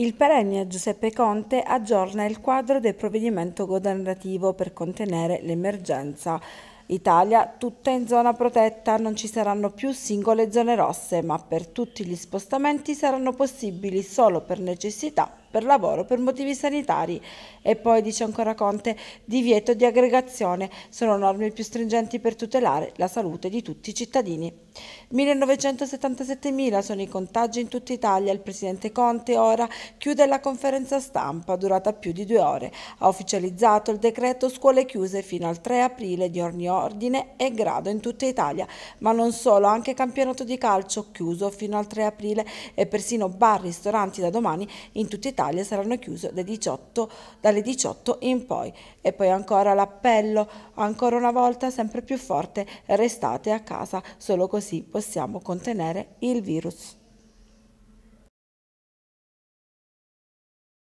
Il Premio Giuseppe Conte aggiorna il quadro del provvedimento governativo per contenere l'emergenza. Italia tutta in zona protetta, non ci saranno più singole zone rosse, ma per tutti gli spostamenti saranno possibili solo per necessità per lavoro, per motivi sanitari. E poi, dice ancora Conte, divieto di aggregazione sono norme più stringenti per tutelare la salute di tutti i cittadini. 1977.000 sono i contagi in tutta Italia. Il presidente Conte ora chiude la conferenza stampa durata più di due ore. Ha ufficializzato il decreto scuole chiuse fino al 3 aprile di ogni ordine e grado in tutta Italia, ma non solo, anche campionato di calcio chiuso fino al 3 aprile e persino bar, ristoranti da domani in tutta Italia Italia saranno chiuse dalle 18, dalle 18 in poi. E poi ancora l'appello, ancora una volta sempre più forte, restate a casa, solo così possiamo contenere il virus.